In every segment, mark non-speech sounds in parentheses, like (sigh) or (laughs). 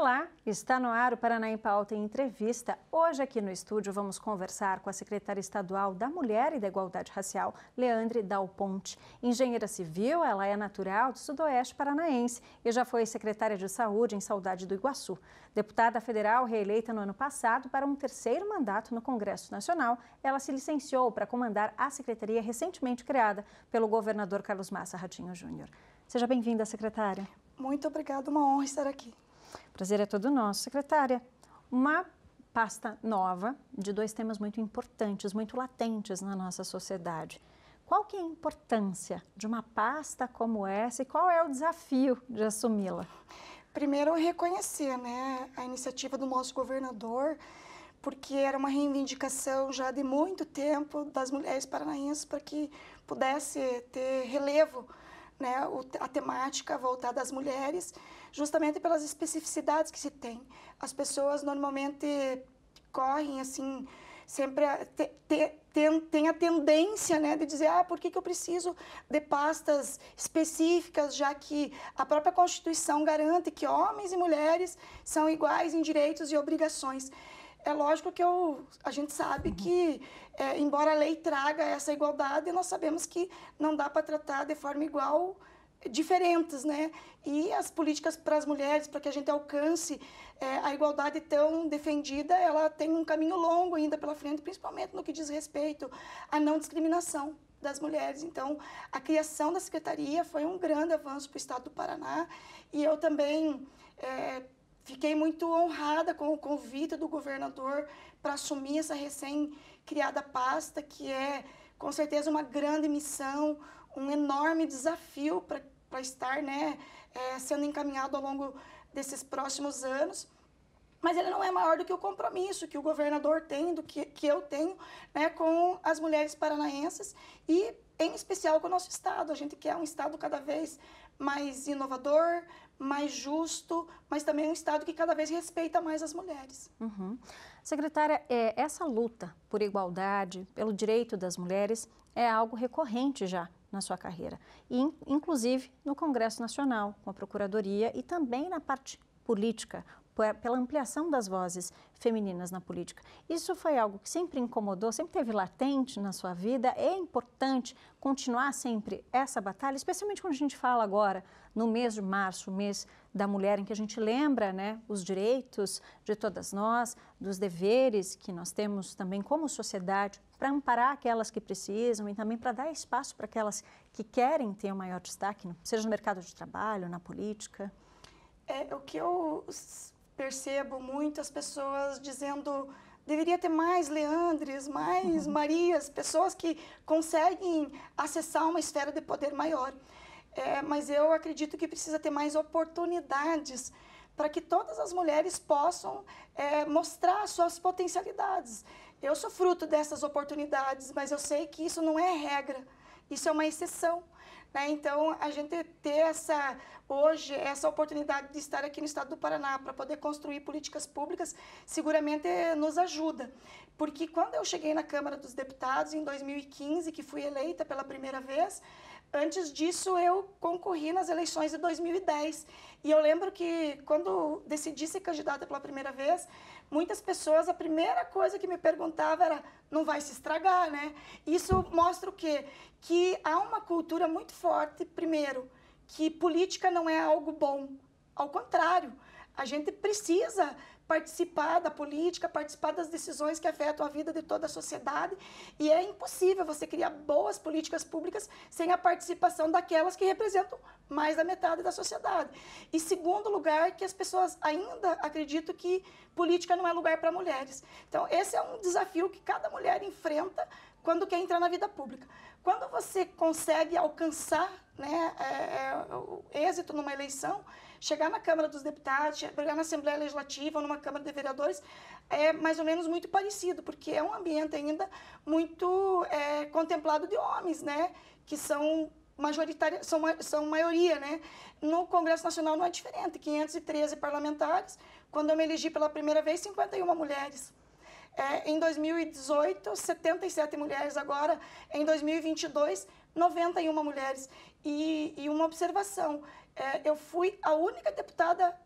Olá, está no ar o Paraná em Pauta em entrevista. Hoje aqui no estúdio vamos conversar com a secretária estadual da Mulher e da Igualdade Racial, Leandre Dal Ponte. Engenheira civil, ela é natural do sudoeste paranaense e já foi secretária de saúde em Saudade do Iguaçu. Deputada federal reeleita no ano passado para um terceiro mandato no Congresso Nacional, ela se licenciou para comandar a secretaria recentemente criada pelo governador Carlos Massa Ratinho Júnior. Seja bem-vinda, secretária. Muito obrigada, uma honra estar aqui. Prazer é todo nosso. Secretária, uma pasta nova de dois temas muito importantes, muito latentes na nossa sociedade. Qual que é a importância de uma pasta como essa e qual é o desafio de assumi-la? Primeiro, reconhecer né, a iniciativa do nosso governador, porque era uma reivindicação já de muito tempo das mulheres paranaenses para que pudesse ter relevo né, a temática voltada às mulheres, justamente pelas especificidades que se tem. As pessoas normalmente correm assim, sempre a, te, te, tem, tem, a tendência né, de dizer ah, por que, que eu preciso de pastas específicas, já que a própria Constituição garante que homens e mulheres são iguais em direitos e obrigações. É lógico que eu, a gente sabe uhum. que, é, embora a lei traga essa igualdade, nós sabemos que não dá para tratar de forma igual diferentes, né? E as políticas para as mulheres, para que a gente alcance é, a igualdade tão defendida, ela tem um caminho longo ainda pela frente, principalmente no que diz respeito à não discriminação das mulheres. Então, a criação da secretaria foi um grande avanço para o Estado do Paraná e eu também é, Fiquei muito honrada com o convite do governador para assumir essa recém-criada pasta, que é, com certeza, uma grande missão, um enorme desafio para estar né, é, sendo encaminhado ao longo desses próximos anos. Mas ele não é maior do que o compromisso que o governador tem, do que, que eu tenho né, com as mulheres paranaenses e, em especial, com o nosso Estado. A gente quer um Estado cada vez mais inovador, mais justo, mas também um Estado que cada vez respeita mais as mulheres. Uhum. Secretária, é, essa luta por igualdade, pelo direito das mulheres, é algo recorrente já na sua carreira, e, inclusive no Congresso Nacional, com a Procuradoria e também na parte política, pela ampliação das vozes femininas na política. Isso foi algo que sempre incomodou, sempre teve latente na sua vida. É importante continuar sempre essa batalha, especialmente quando a gente fala agora no mês de março, mês da mulher, em que a gente lembra né, os direitos de todas nós, dos deveres que nós temos também como sociedade para amparar aquelas que precisam e também para dar espaço para aquelas que querem ter um maior destaque, seja no mercado de trabalho, na política. É, o que eu percebo muitas pessoas dizendo deveria ter mais Leandres, mais uhum. Marias, pessoas que conseguem acessar uma esfera de poder maior. É, mas eu acredito que precisa ter mais oportunidades para que todas as mulheres possam é, mostrar suas potencialidades. Eu sou fruto dessas oportunidades, mas eu sei que isso não é regra, isso é uma exceção. Né? Então, a gente ter essa, hoje, essa oportunidade de estar aqui no estado do Paraná para poder construir políticas públicas, seguramente nos ajuda. Porque quando eu cheguei na Câmara dos Deputados, em 2015, que fui eleita pela primeira vez, Antes disso, eu concorri nas eleições de 2010. E eu lembro que, quando decidi ser candidata pela primeira vez, muitas pessoas, a primeira coisa que me perguntavam era: não vai se estragar, né? Isso mostra o quê? Que há uma cultura muito forte, primeiro, que política não é algo bom. Ao contrário, a gente precisa participar da política, participar das decisões que afetam a vida de toda a sociedade. E é impossível você criar boas políticas públicas sem a participação daquelas que representam mais da metade da sociedade. E segundo lugar, que as pessoas ainda acreditam que política não é lugar para mulheres. Então, esse é um desafio que cada mulher enfrenta quando quer entrar na vida pública. Quando você consegue alcançar né, é, êxito numa eleição, chegar na Câmara dos Deputados, chegar na Assembleia Legislativa ou numa Câmara de Vereadores é mais ou menos muito parecido, porque é um ambiente ainda muito é, contemplado de homens, né? Que são majoritária, são, são maioria, né? No Congresso Nacional não é diferente, 513 parlamentares, quando eu me elegi pela primeira vez, 51 mulheres. É, em 2018, 77 mulheres agora, em 2022, 91 mulheres. E, e uma observação: é, eu fui a única deputada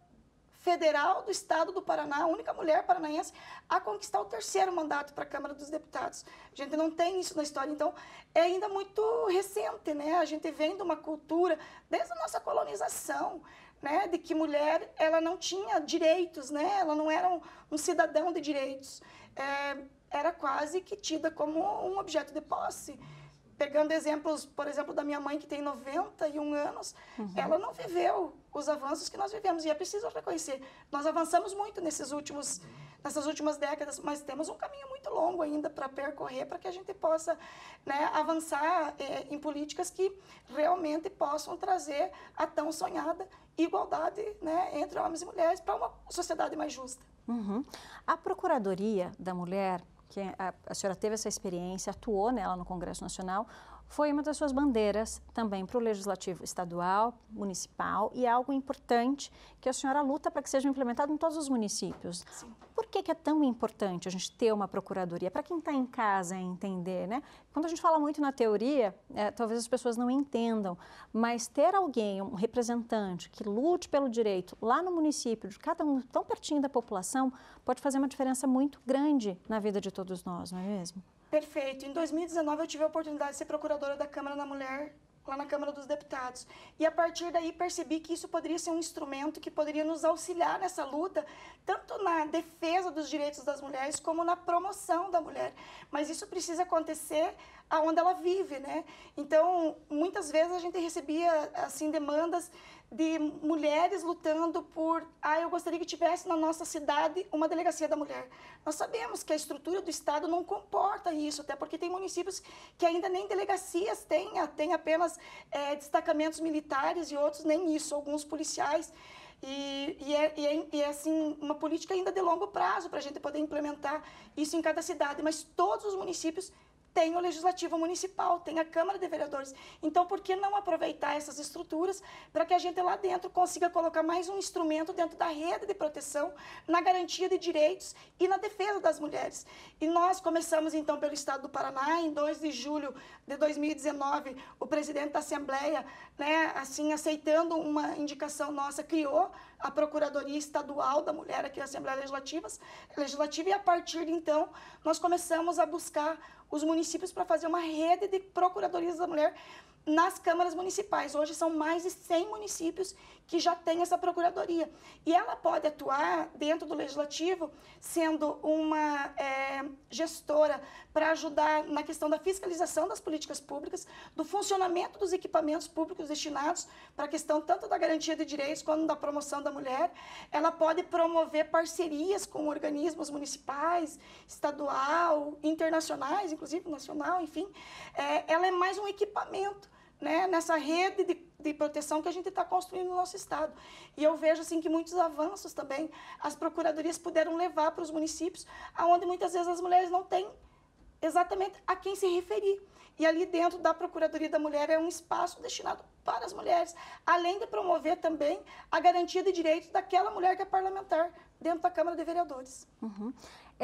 federal do estado do Paraná, a única mulher paranaense a conquistar o terceiro mandato para a Câmara dos Deputados. A gente não tem isso na história, então é ainda muito recente, né? A gente vem de uma cultura desde a nossa colonização, né, de que mulher ela não tinha direitos, né? Ela não era um, um cidadão de direitos. É, era quase que tida como um objeto de posse pegando exemplos, por exemplo, da minha mãe, que tem 91 anos, uhum. ela não viveu os avanços que nós vivemos. E é preciso reconhecer. Nós avançamos muito nesses últimos, nessas últimas décadas, mas temos um caminho muito longo ainda para percorrer para que a gente possa né, avançar é, em políticas que realmente possam trazer a tão sonhada igualdade né, entre homens e mulheres para uma sociedade mais justa. Uhum. A Procuradoria da Mulher que a, a senhora teve essa experiência, atuou nela no Congresso Nacional, foi uma das suas bandeiras também para o legislativo estadual, municipal e é algo importante que a senhora luta para que seja implementado em todos os municípios. Sim. Por que, que, é tão importante a gente ter uma procuradoria? Para quem está em casa entender, né? Quando a gente fala muito na teoria, é, talvez as pessoas não entendam, mas ter alguém, um representante que lute pelo direito lá no município, de cada um tão pertinho da população, pode fazer uma diferença muito grande na vida de todos nós, não é mesmo? Perfeito. Em 2019 eu tive a oportunidade de ser procuradora da Câmara da Mulher lá na Câmara dos Deputados. E a partir daí percebi que isso poderia ser um instrumento que poderia nos auxiliar nessa luta, tanto na defesa dos direitos das mulheres como na promoção da mulher. Mas isso precisa acontecer aonde ela vive, né? Então, muitas vezes a gente recebia assim demandas de mulheres lutando por. Ah, eu gostaria que tivesse na nossa cidade uma delegacia da mulher. Nós sabemos que a estrutura do Estado não comporta isso, até porque tem municípios que ainda nem delegacias têm, ah, tem apenas é, destacamentos militares e outros nem isso, alguns policiais. E, e, é, e, é, e, é, assim, uma política ainda de longo prazo para a gente poder implementar isso em cada cidade, mas todos os municípios tem o Legislativo Municipal, tem a Câmara de Vereadores. Então, por que não aproveitar essas estruturas para que a gente lá dentro consiga colocar mais um instrumento dentro da rede de proteção, na garantia de direitos e na defesa das mulheres? E nós começamos, então, pelo Estado do Paraná, em 2 de julho de 2019, o presidente da Assembleia, né, assim, aceitando uma indicação nossa, criou a Procuradoria Estadual da Mulher aqui na Assembleia Legislativa, e a partir de então nós começamos a buscar os municípios para fazer uma rede de procuradorias da mulher nas câmaras municipais. Hoje são mais de 100 municípios que já têm essa procuradoria. E ela pode atuar dentro do legislativo sendo uma é, gestora para ajudar na questão da fiscalização das políticas públicas, do funcionamento dos equipamentos públicos destinados para a questão tanto da garantia de direitos quanto da promoção da mulher. Ela pode promover parcerias com organismos municipais, estadual, internacionais, inclusive nacional, enfim. É, ela é mais um equipamento né, nessa rede de, de, proteção que a gente está construindo no nosso estado. E eu vejo assim que muitos avanços também as procuradorias puderam levar para os municípios, aonde muitas vezes as mulheres não têm exatamente a quem se referir. E ali dentro da Procuradoria da Mulher é um espaço destinado para as mulheres, além de promover também a garantia de direitos daquela mulher que é parlamentar dentro da Câmara de Vereadores. Uhum.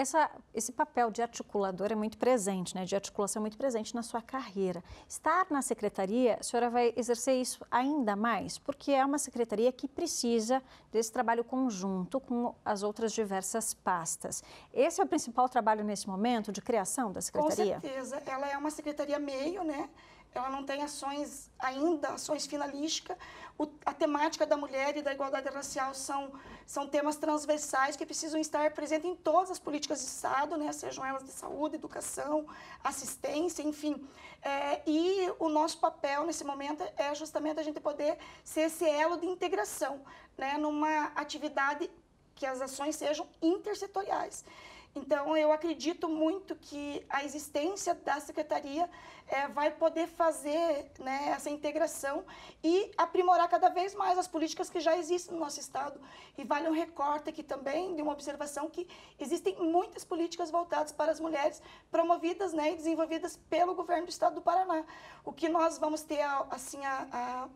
Essa, esse papel de articulador é muito presente, né? de articulação é muito presente na sua carreira. Estar na secretaria, a senhora vai exercer isso ainda mais, porque é uma secretaria que precisa desse trabalho conjunto com as outras diversas pastas. Esse é o principal trabalho nesse momento de criação da secretaria? Com certeza. Ela é uma secretaria meio, né? ela não tem ações ainda, ações finalísticas. O, a temática da mulher e da igualdade racial são, são temas transversais que precisam estar presentes em todas as políticas de Estado, né? sejam elas de saúde, educação, assistência, enfim. É, e o nosso papel nesse momento é justamente a gente poder ser esse elo de integração né? numa atividade que as ações sejam intersetoriais. Então, eu acredito muito que a existência da secretaria é, vai poder fazer né, essa integração e aprimorar cada vez mais as políticas que já existem no nosso Estado. E vale um recorte aqui também de uma observação que existem muitas políticas voltadas para as mulheres promovidas né, e desenvolvidas pelo governo do Estado do Paraná. O que nós vamos ter, assim, a, a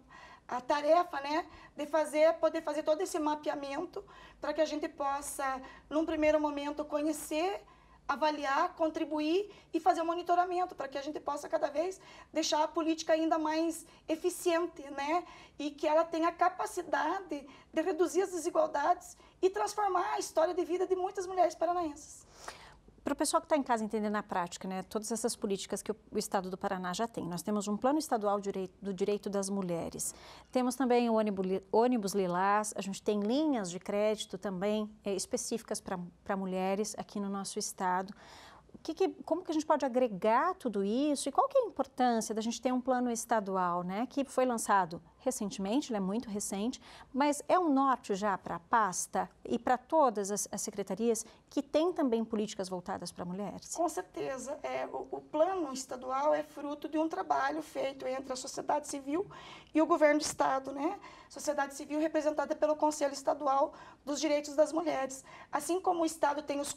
a tarefa né, de fazer, poder fazer todo esse mapeamento para que a gente possa, num primeiro momento, conhecer, avaliar, contribuir e fazer o um monitoramento para que a gente possa cada vez deixar a política ainda mais eficiente né, e que ela tenha a capacidade de reduzir as desigualdades e transformar a história de vida de muitas mulheres paranaenses para o pessoal que está em casa entender na prática, né, todas essas políticas que o, o Estado do Paraná já tem. Nós temos um plano estadual direito, do direito das mulheres. Temos também o ônibus, ônibus lilás. A gente tem linhas de crédito também é, específicas para mulheres aqui no nosso estado que que, como que a gente pode agregar tudo isso e qual que é a importância da gente ter um plano estadual, né, que foi lançado recentemente, ele é muito recente, mas é um norte já para a pasta e para todas as, as, secretarias que têm também políticas voltadas para mulheres? Com certeza. É, o, o, plano estadual é fruto de um trabalho feito entre a sociedade civil e o governo do Estado, né? Sociedade civil representada pelo Conselho Estadual dos Direitos das Mulheres. Assim como o Estado tem os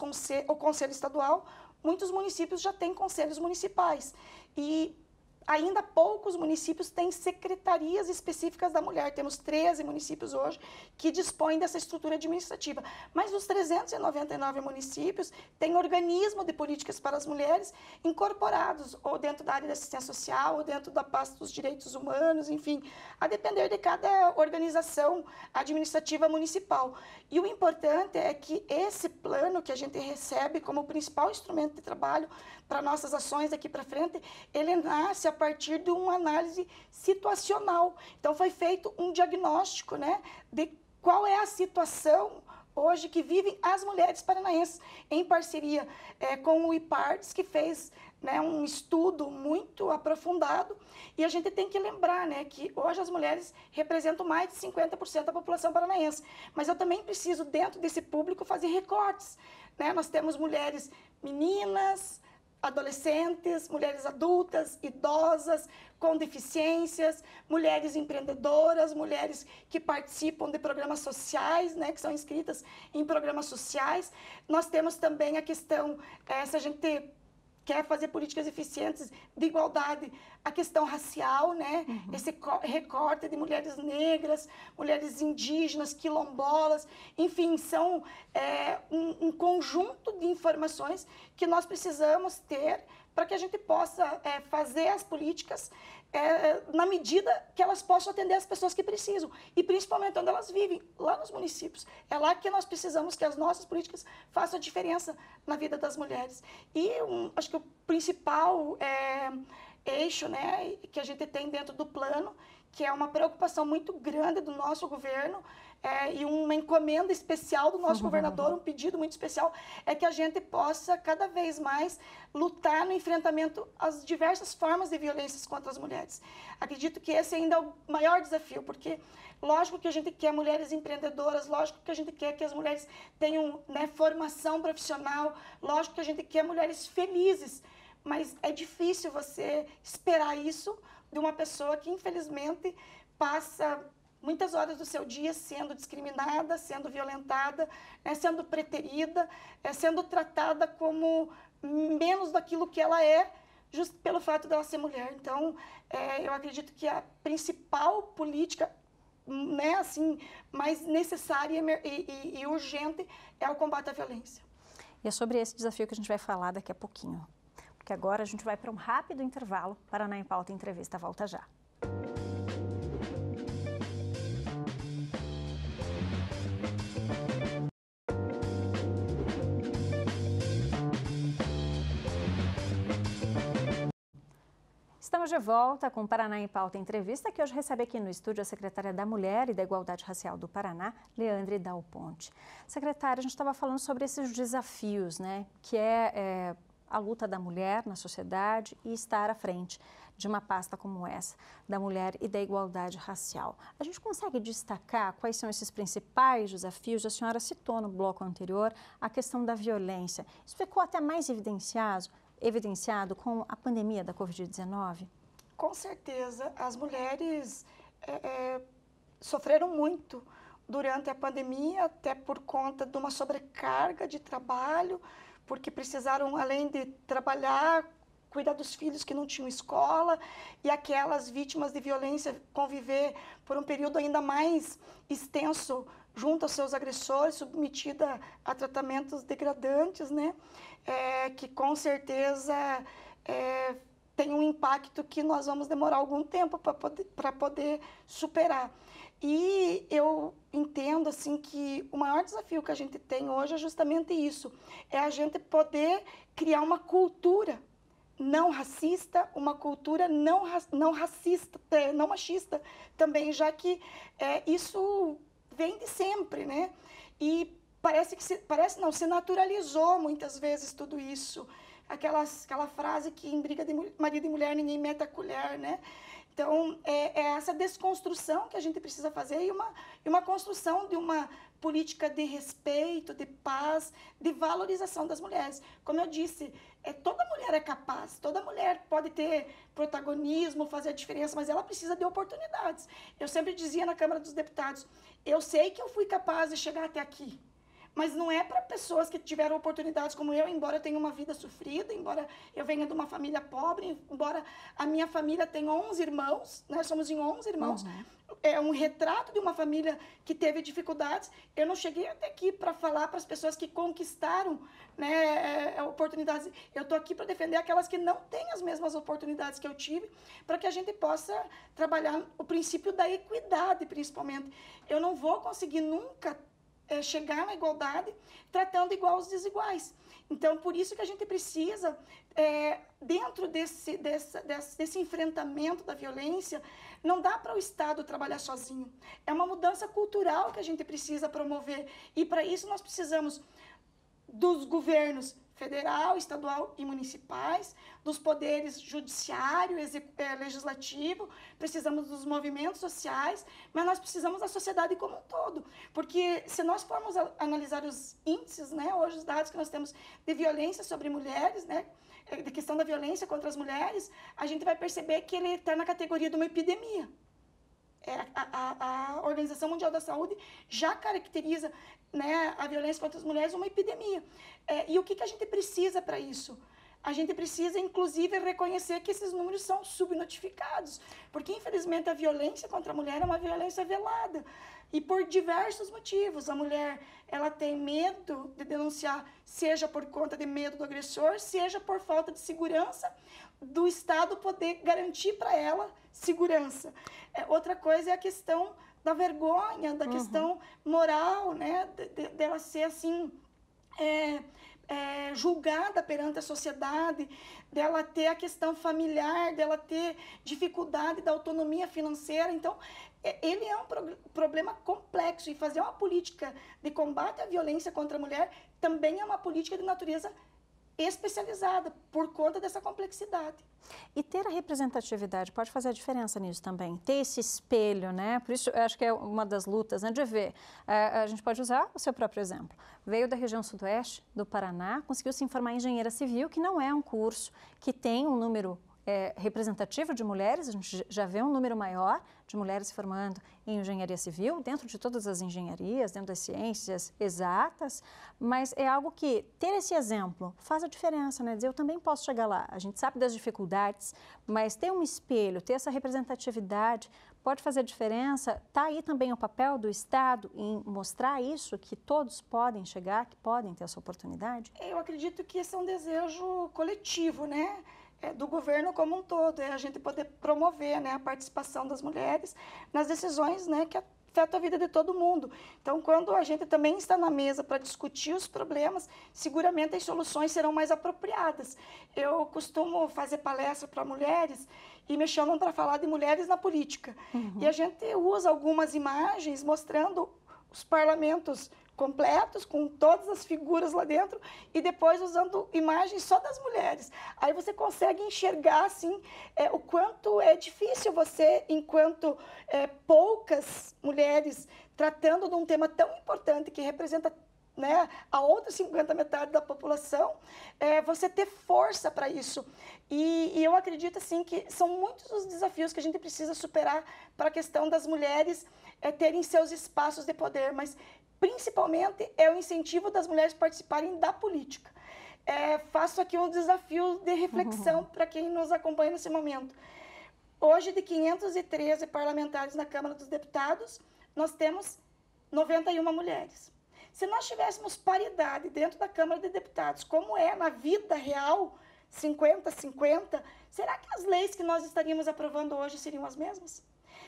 o Conselho Estadual, muitos municípios já têm conselhos municipais. E ainda poucos municípios têm secretarias específicas da mulher. Temos 13 municípios hoje que dispõem dessa estrutura administrativa. Mas os 399 municípios têm organismo de políticas para as mulheres incorporados, ou dentro da área da assistência social, ou dentro da pasta dos direitos humanos, enfim, a depender de cada organização administrativa municipal. E o importante é que esse plano que a gente recebe como principal instrumento de trabalho para nossas ações daqui para frente, ele nasce a partir de uma análise situacional. Então foi feito um diagnóstico, né, de qual é a situação hoje que vivem as mulheres paranaenses, em parceria é, com o IPARDES, que fez né, um estudo muito aprofundado. E a gente tem que lembrar né, que hoje as mulheres representam mais de 50% da população paranaense. Mas eu também preciso, dentro desse público, fazer recortes. Né? Nós temos mulheres meninas, adolescentes, mulheres adultas, idosas, com deficiências, mulheres empreendedoras, mulheres que participam de programas sociais, né, que são inscritas em programas sociais. Nós temos também a questão, é, se a gente quer fazer políticas eficientes de igualdade, a questão racial, né? Uhum. Esse recorte de mulheres negras, mulheres indígenas, quilombolas, enfim, são é, um, um conjunto de informações que nós precisamos ter para que a gente possa é, fazer as políticas é, na medida que elas possam atender as pessoas que precisam e principalmente onde elas vivem, lá nos municípios. É lá que nós precisamos que as nossas políticas façam a diferença na vida das mulheres. E um, acho que o principal é, eixo né, que a gente tem dentro do plano, que é uma preocupação muito grande do nosso governo, é, e uma encomenda especial do nosso uhum. governador, um pedido muito especial, é que a gente possa cada vez mais lutar no enfrentamento às diversas formas de violências contra as mulheres. Acredito que esse ainda é o maior desafio, porque lógico que a gente quer mulheres empreendedoras, lógico que a gente quer que as mulheres tenham né, formação profissional, lógico que a gente quer mulheres felizes, mas é difícil você esperar isso de uma pessoa que infelizmente passa muitas horas do seu dia sendo discriminada, sendo violentada, né, sendo preterida, é, sendo tratada como menos daquilo que ela é, just pelo fato dela ser mulher. Então, é, eu acredito que a principal política né, assim, mais necessária e, e, e urgente é o combate à violência. E é sobre esse desafio que a gente vai falar daqui a pouquinho. Porque agora a gente vai para um rápido intervalo. Paraná em Pauta Entrevista volta já. Estamos de volta com o Paraná em Pauta Entrevista, que hoje recebe aqui no estúdio a secretária da Mulher e da Igualdade Racial do Paraná, Leandre Dal Ponte. Secretária, a gente estava falando sobre esses desafios, né? Que é, é a luta da mulher na sociedade e estar à frente de uma pasta como essa, da mulher e da igualdade racial. A gente consegue destacar quais são esses principais desafios? A senhora citou no bloco anterior a questão da violência. Isso ficou até mais evidenciado evidenciado com a pandemia da Covid-19? Com certeza. As mulheres é, é, sofreram muito durante a pandemia, até por conta de uma sobrecarga de trabalho, porque precisaram, além de trabalhar, cuidar dos filhos que não tinham escola e aquelas vítimas de violência conviver por um período ainda mais extenso junto aos seus agressores, submetida a tratamentos degradantes, né? É, que com certeza é, tem um impacto que nós vamos demorar algum tempo para poder, poder superar. E eu entendo assim que o maior desafio que a gente tem hoje é justamente isso, é a gente poder criar uma cultura não racista, uma cultura não, não racista, é, não machista também, já que é, isso vem de sempre, né? E parece que se, parece não, se naturalizou muitas vezes tudo isso. Aquelas, aquela frase que em briga de marido e mulher ninguém mete a colher, né? Então, é, é, essa desconstrução que a gente precisa fazer e uma, e uma construção de uma política de respeito, de paz, de valorização das mulheres. Como eu disse, é, toda mulher é capaz, toda mulher pode ter protagonismo, fazer a diferença, mas ela precisa de oportunidades. Eu sempre dizia na Câmara dos Deputados: eu sei que eu fui capaz de chegar até aqui mas não é para pessoas que tiveram oportunidades como eu, embora eu tenha uma vida sofrida, embora eu venha de uma família pobre, embora a minha família tenha 11 irmãos, nós né? somos em 11 irmãos. Uhum. É um retrato de uma família que teve dificuldades. Eu não cheguei até aqui para falar para as pessoas que conquistaram né, eh, oportunidades. Eu estou aqui para defender aquelas que não têm as mesmas oportunidades que eu tive, para que a gente possa trabalhar o princípio da equidade, principalmente. Eu não vou conseguir nunca é, chegar na igualdade tratando igual os desiguais. Então, por isso que a gente precisa, é, dentro desse, desse, desse, desse, enfrentamento da violência, não dá para o Estado trabalhar sozinho. É uma mudança cultural que a gente precisa promover. E para isso nós precisamos dos governos federal, estadual e municipais, dos poderes judiciário, eh, legislativo, precisamos dos movimentos sociais, mas nós precisamos da sociedade como um todo, porque se nós formos analisar os índices, né, hoje os dados que nós temos de violência sobre mulheres, né, eh, de questão da violência contra as mulheres, a gente vai perceber que ele está na categoria de uma epidemia. É, a, a, a, Organização Mundial da Saúde já caracteriza né, a violência contra as mulheres uma epidemia. É, e o que, que a gente precisa para isso? A gente precisa, inclusive, reconhecer que esses números são subnotificados, porque, infelizmente, a violência contra a mulher é uma violência velada e por diversos motivos. A mulher ela tem medo de denunciar, seja por conta de medo do agressor, seja por falta de segurança do Estado poder garantir para ela segurança. É, outra coisa é a questão da vergonha, da uhum. questão moral, né? Dela de, de ser assim. É, é, julgada perante a sociedade, dela ter a questão familiar, dela ter dificuldade da autonomia financeira. Então, é, ele é um pro problema complexo e fazer uma política de combate à violência contra a mulher também é uma política de natureza especializada por conta dessa complexidade. E ter a representatividade pode fazer a diferença nisso também. Ter esse espelho, né? Por isso, eu acho que é uma das lutas, né? De ver. É, a gente pode usar o seu próprio exemplo. Veio da região sudoeste do Paraná, conseguiu se informar em engenheira civil, que não é um curso que tem um número é, representativo de mulheres, a gente já vê um número maior de mulheres se formando em engenharia civil, dentro de todas as engenharias, dentro das ciências exatas, mas é algo que ter esse exemplo faz a diferença, né? Dizer, eu também posso chegar lá. A gente sabe das dificuldades, mas ter um espelho, ter essa representatividade pode fazer a diferença. Está aí também o papel do Estado em mostrar isso, que todos podem chegar, que podem ter essa oportunidade? Eu acredito que esse é um desejo coletivo, né? é, do governo como um todo, é a gente poder promover né, a participação das mulheres nas decisões né, que afeta a vida de todo mundo. Então, quando a gente também está na mesa para discutir os problemas, seguramente as soluções serão mais apropriadas. Eu costumo fazer palestra para mulheres e me chamam para falar de mulheres na política. Uhum. E a gente usa algumas imagens mostrando os parlamentos completos, com todas as figuras lá dentro, e depois usando imagens só das mulheres. Aí você consegue enxergar, assim, é, o quanto é difícil você, enquanto é, poucas mulheres tratando de um tema tão importante que representa né, a outra 50, metade da população, é, você ter força para isso. E, e, eu acredito, assim, que são muitos os desafios que a gente precisa superar para a questão das mulheres é, terem seus espaços de poder, mas principalmente é o incentivo das mulheres participarem da política. É, faço aqui um desafio de reflexão uhum. (laughs) para quem nos acompanha nesse momento. Hoje, de 513 parlamentares na Câmara dos Deputados, nós temos 91 mulheres. Se nós tivéssemos paridade dentro da Câmara de Deputados, como é na vida real, 50-50, será que as leis que nós estaríamos aprovando hoje seriam as mesmas?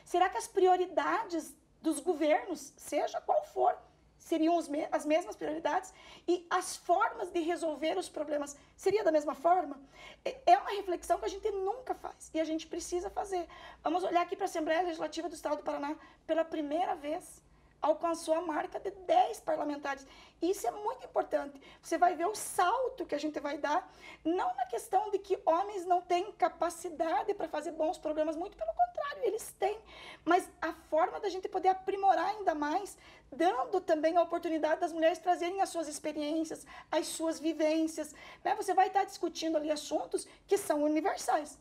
Será que as prioridades dos governos, seja qual for, seriam as mesmas prioridades e as formas de resolver os problemas seria da mesma forma? É, é uma reflexão que a gente nunca faz e a gente precisa fazer. Vamos olhar aqui para a Assembleia Legislativa do Estado do Paraná pela primeira vez alcançou a marca de 10 parlamentares. Isso é muito importante. Você vai ver o salto que a gente vai dar, não na questão de que homens não têm capacidade para fazer bons programas, muito pelo contrário, eles têm. Mas a forma da gente poder aprimorar ainda mais, dando também a oportunidade das mulheres trazerem as suas experiências, as suas vivências. Né? Você vai estar discutindo ali assuntos que são universais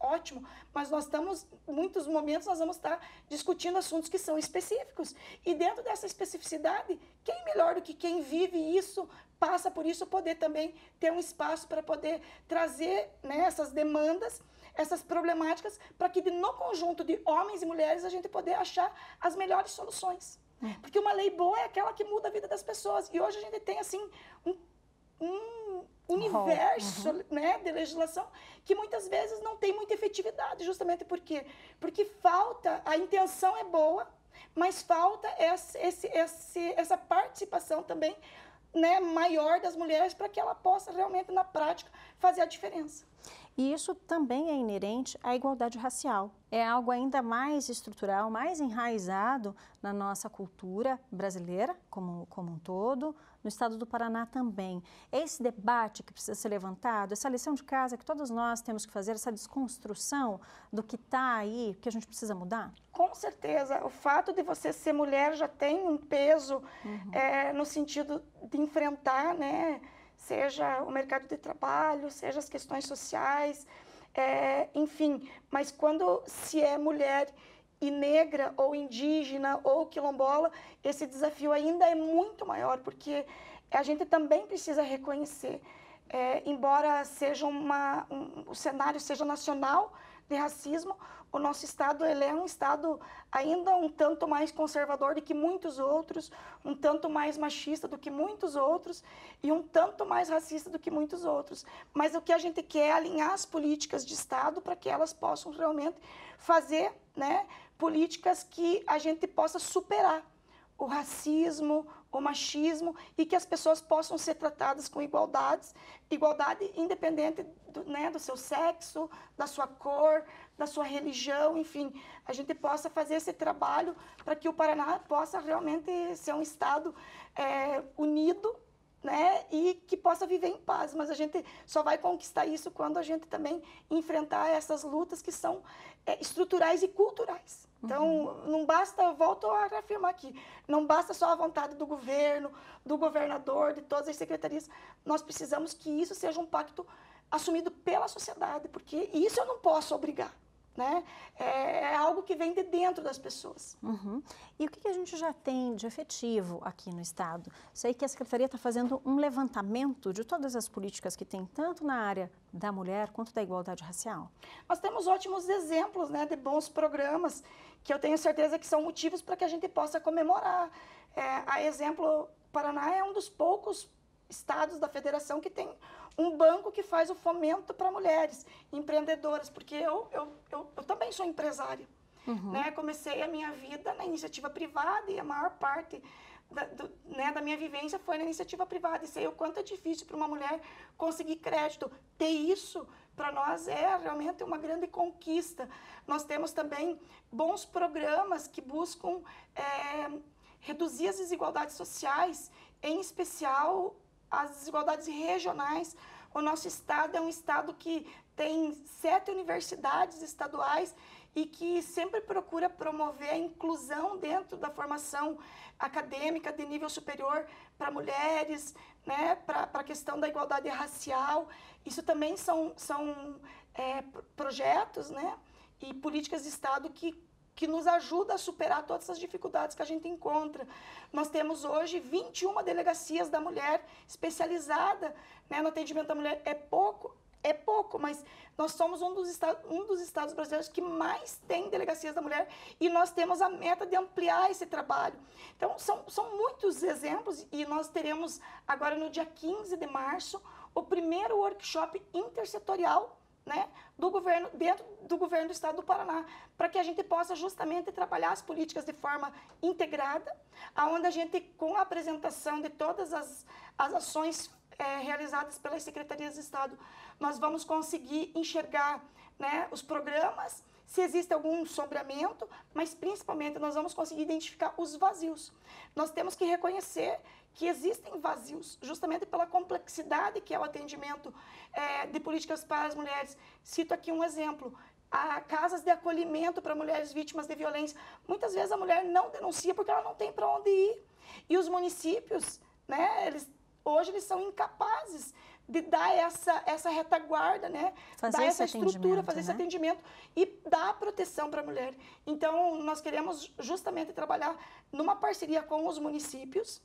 ótimo, mas nós estamos, muitos momentos, nós vamos estar discutindo assuntos que são específicos. E dentro dessa especificidade, quem melhor do que quem vive isso, passa por isso, poder também ter um espaço para poder trazer né, essas demandas, essas problemáticas, para que no conjunto de homens e mulheres a gente poder achar as melhores soluções. É. Porque uma lei boa é aquela que muda a vida das pessoas. E hoje a gente tem, assim, um, um universo oh, uhum. né, de legislação que muitas vezes não tem muita efetividade, justamente por quê? Porque falta, a intenção é boa, mas falta essa, essa participação também né, maior das mulheres para que ela possa realmente, na prática, fazer a diferença. E isso também é inerente à igualdade racial. É algo ainda mais estrutural, mais enraizado na nossa cultura brasileira como, como um todo, no estado do Paraná também. Esse debate que precisa ser levantado, essa lição de casa que todos nós temos que fazer, essa desconstrução do que está aí, que a gente precisa mudar? Com certeza. O fato de você ser mulher já tem um peso uhum. é, no sentido de enfrentar, né? Seja o mercado de trabalho, seja as questões sociais, é, enfim. Mas quando se é mulher e negra ou indígena ou quilombola, esse desafio ainda é muito maior, porque a gente também precisa reconhecer, é, embora seja uma, um, o cenário seja nacional de racismo, o nosso estado ele é um estado ainda um tanto mais conservador do que muitos outros, um tanto mais machista do que muitos outros e um tanto mais racista do que muitos outros. Mas o que a gente quer é alinhar as políticas de estado para que elas possam realmente fazer, né, políticas que a gente possa superar o racismo, o machismo e que as pessoas possam ser tratadas com igualdades, igualdade independente do, né, do seu sexo, da sua cor, da sua religião, enfim, a gente possa fazer esse trabalho para que o Paraná possa realmente ser um estado é, unido né? E que possa viver em paz. Mas a gente só vai conquistar isso quando a gente também enfrentar essas lutas que são é, estruturais e culturais. Então, uhum. não basta, volto a afirmar aqui, não basta só a vontade do governo, do governador, de todas as secretarias. Nós precisamos que isso seja um pacto assumido pela sociedade, porque isso eu não posso obrigar. Né? É, é algo que vem de dentro das pessoas. Uhum. E o que a gente já tem de efetivo aqui no Estado? Sei que a Secretaria está fazendo um levantamento de todas as políticas que tem, tanto na área da mulher quanto da igualdade racial. Nós temos ótimos exemplos né, de bons programas que eu tenho certeza que são motivos para que a gente possa comemorar. É, a exemplo, o Paraná é um dos poucos estados da federação que tem um banco que faz o fomento para mulheres empreendedoras, porque eu, eu, eu, eu também sou empresária. Uhum. Né? Comecei a minha vida na iniciativa privada e a maior parte da, do, né, da minha vivência foi na iniciativa privada. E sei o quanto é difícil para uma mulher conseguir crédito. Ter isso, para nós, é realmente uma grande conquista. Nós temos também bons programas que buscam é, reduzir as desigualdades sociais, em especial as desigualdades regionais. O nosso estado é um estado que tem sete universidades estaduais e que sempre procura promover a inclusão dentro da formação acadêmica de nível superior para mulheres, né, para a questão da igualdade racial. Isso também são, são é, projetos né, e políticas de Estado que que nos ajuda a superar todas essas dificuldades que a gente encontra. Nós temos hoje 21 delegacias da mulher especializada né, no atendimento à mulher. É pouco, é pouco, mas nós somos um dos, estados, um dos estados brasileiros que mais tem delegacias da mulher e nós temos a meta de ampliar esse trabalho. Então, são, são muitos exemplos e nós teremos agora no dia 15 de março o primeiro workshop intersetorial né, do governo, dentro do governo do estado do Paraná, para que a gente possa justamente trabalhar as políticas de forma integrada, aonde a gente, com a apresentação de todas as, as ações é, realizadas pelas secretarias de Estado, nós vamos conseguir enxergar né, os programas, se existe algum sombreamento, mas principalmente nós vamos conseguir identificar os vazios. Nós temos que reconhecer que existem vazios justamente pela complexidade que é o atendimento é, de políticas para as mulheres. Cito aqui um exemplo. Há casas de acolhimento para mulheres vítimas de violência. Muitas vezes a mulher não denuncia porque ela não tem para onde ir. E os municípios, né, eles, hoje eles são incapazes de dar essa, essa retaguarda, né? Fazer dar essa estrutura, fazer né? esse atendimento e dar proteção para a mulher. Então, nós queremos justamente trabalhar numa parceria com os municípios,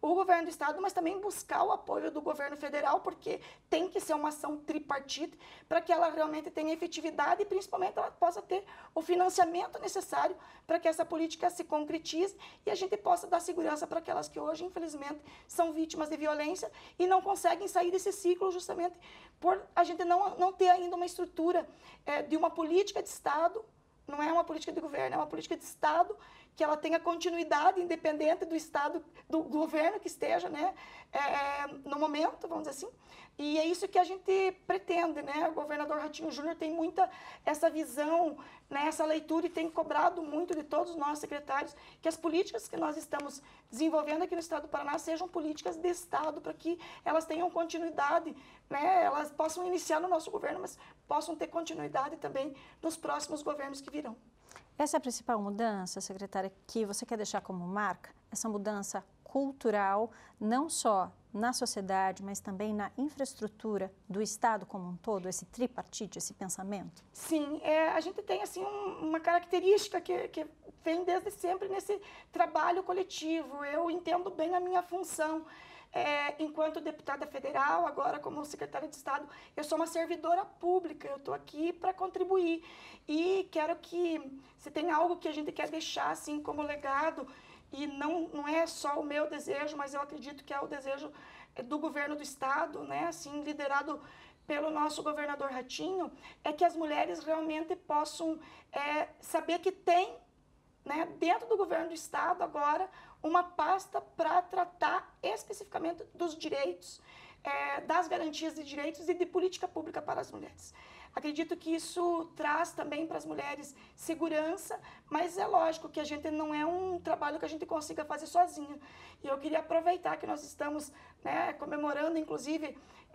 o governo do estado, mas também buscar o apoio do governo federal, porque tem que ser uma ação tripartite para que ela realmente tenha efetividade e principalmente ela possa ter o financiamento necessário para que essa política se concretize e a gente possa dar segurança para aquelas que hoje, infelizmente, são vítimas de violência e não conseguem sair desse ciclo justamente por a gente não, não ter ainda uma estrutura é, de uma política de estado, não é uma política de governo, é uma política de estado que ela tenha continuidade independente do estado, do governo que esteja, né, é, é, no momento, vamos dizer assim. E é isso que a gente pretende, né? O governador Ratinho Júnior tem muita essa visão, né, essa leitura e tem cobrado muito de todos os nossos secretários que as políticas que nós estamos desenvolvendo aqui no estado do Paraná sejam políticas de estado para que elas tenham continuidade, né? Elas possam iniciar no nosso governo, mas possam ter continuidade também nos próximos governos que virão. Essa é a principal mudança, secretária, que você quer deixar como marca? Essa mudança cultural, não só na sociedade, mas também na infraestrutura do Estado como um todo, esse tripartite, esse pensamento? Sim, é, a gente tem assim um, uma característica que, que vem desde sempre nesse trabalho coletivo. Eu entendo bem a minha função é, enquanto deputada federal, agora como secretária de Estado, eu sou uma servidora pública, eu estou aqui para contribuir. E quero que, se tem algo que a gente quer deixar assim como legado, e não, não é só o meu desejo, mas eu acredito que é o desejo é, do governo do Estado, né, assim, liderado pelo nosso governador Ratinho, é que as mulheres realmente possam é, saber que tem né, dentro do governo do Estado agora uma pasta para tratar especificamente dos direitos, é, das garantias de direitos e de política pública para as mulheres. Acredito que isso traz também para as mulheres segurança, mas é lógico que a gente não é um trabalho que a gente consiga fazer sozinha. E eu queria aproveitar que nós estamos né, comemorando inclusive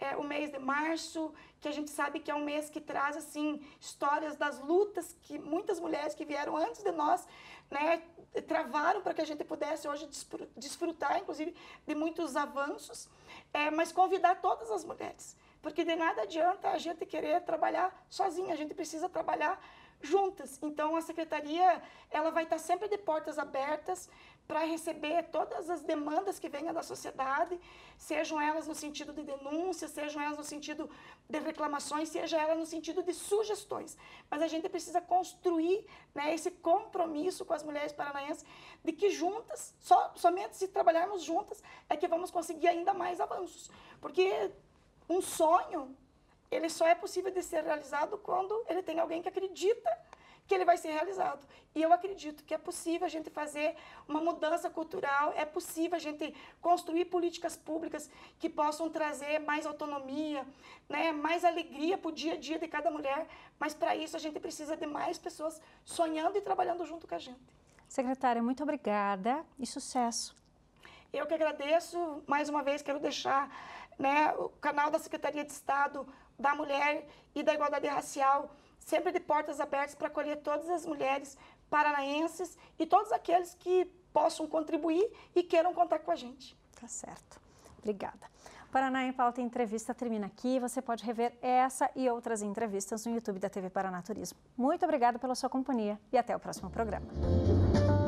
é, o mês de março, que a gente sabe que é um mês que traz assim histórias das lutas que muitas mulheres que vieram antes de nós né, travaram para que a gente pudesse hoje desfrutar, inclusive, de muitos avanços, é, mas convidar todas as mulheres, porque de nada adianta a gente querer trabalhar sozinha, a gente precisa trabalhar juntas. Então a secretaria ela vai estar sempre de portas abertas para receber todas as demandas que venham da sociedade, sejam elas no sentido de denúncia, sejam elas no sentido de reclamações, seja elas no sentido de sugestões. Mas a gente precisa construir né, esse compromisso com as mulheres paranaenses de que juntas, só, somente se trabalharmos juntas, é que vamos conseguir ainda mais avanços. Porque um sonho, ele só é possível de ser realizado quando ele tem alguém que acredita que ele vai ser realizado. E eu acredito que é possível a gente fazer uma mudança cultural, é possível a gente construir políticas públicas que possam trazer mais autonomia, né, mais alegria para o dia a dia de cada mulher, mas para isso a gente precisa de mais pessoas sonhando e trabalhando junto com a gente. Secretária, muito obrigada e sucesso. Eu que agradeço, mais uma vez quero deixar né, o canal da Secretaria de Estado da Mulher e da Igualdade Racial sempre de portas abertas para acolher todas as mulheres paranaenses e todos aqueles que possam contribuir e queiram contar com a gente. Tá certo. Obrigada. Paraná em Pauta Entrevista termina aqui. Você pode rever essa e outras entrevistas no YouTube da TV Paraná Turismo. Muito obrigada pela sua companhia e até o próximo programa.